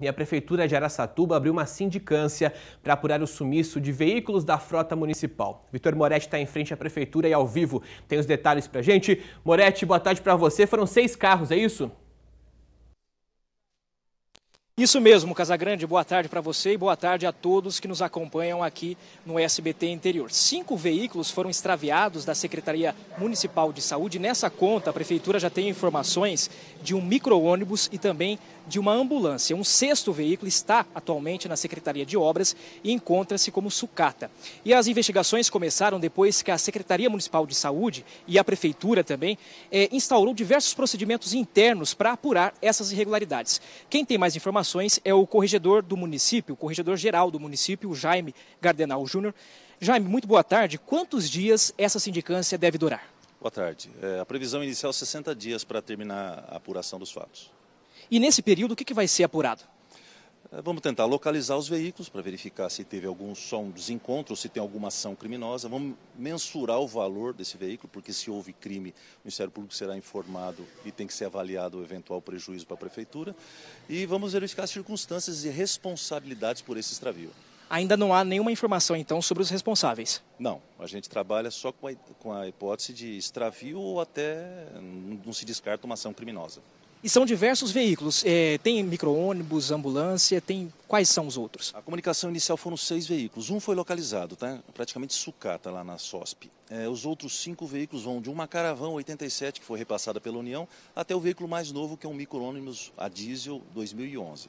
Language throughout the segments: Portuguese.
e a Prefeitura de Araçatuba abriu uma sindicância para apurar o sumiço de veículos da frota municipal. Vitor Moretti está em frente à Prefeitura e ao vivo tem os detalhes para gente. Moretti, boa tarde para você. Foram seis carros, é isso? Isso mesmo, Casagrande, boa tarde para você e boa tarde a todos que nos acompanham aqui no SBT Interior. Cinco veículos foram extraviados da Secretaria Municipal de Saúde. Nessa conta, a Prefeitura já tem informações de um micro-ônibus e também de uma ambulância. Um sexto veículo está atualmente na Secretaria de Obras e encontra-se como sucata. E as investigações começaram depois que a Secretaria Municipal de Saúde e a Prefeitura também é, instaurou diversos procedimentos internos para apurar essas irregularidades. Quem tem mais informações? informações é o corregedor do município, o corregedor geral do município, o Jaime Gardenal Júnior. Jaime, muito boa tarde. Quantos dias essa sindicância deve durar? Boa tarde. É, a previsão inicial é 60 dias para terminar a apuração dos fatos. E nesse período, o que, que vai ser apurado? É, vamos tentar localizar os veículos para verificar se teve algum som um desencontro, se tem alguma ação criminosa. Vamos mensurar o valor desse veículo, porque se houve crime, o Ministério Público será informado e tem que ser avaliado o eventual prejuízo para a Prefeitura. E vamos verificar as circunstâncias e responsabilidades por esse extravio. Ainda não há nenhuma informação, então, sobre os responsáveis? Não, a gente trabalha só com a, com a hipótese de extravio ou até não se descarta uma ação criminosa. E são diversos veículos. É, tem micro-ônibus, ambulância, tem. Quais são os outros? A comunicação inicial foram seis veículos. Um foi localizado, tá? praticamente sucata lá na SOSP. É, os outros cinco veículos vão de uma caravão 87, que foi repassada pela União, até o veículo mais novo, que é um micro-ônibus a diesel 2011.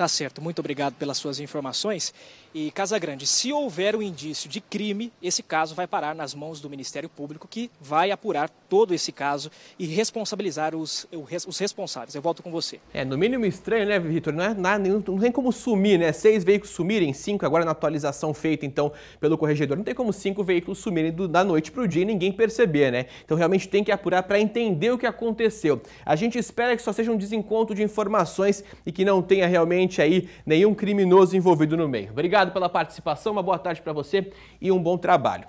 Tá certo, muito obrigado pelas suas informações. E Casa Grande se houver um indício de crime, esse caso vai parar nas mãos do Ministério Público, que vai apurar todo esse caso e responsabilizar os, os responsáveis. Eu volto com você. É, no mínimo estranho, né, Vitor? Não, é, nada, não tem como sumir, né? Seis veículos sumirem, cinco agora na atualização feita, então, pelo corregedor. Não tem como cinco veículos sumirem do, da noite para o dia e ninguém perceber, né? Então, realmente tem que apurar para entender o que aconteceu. A gente espera que só seja um desencontro de informações e que não tenha realmente aparentemente aí nenhum criminoso envolvido no meio. Obrigado pela participação, uma boa tarde para você e um bom trabalho.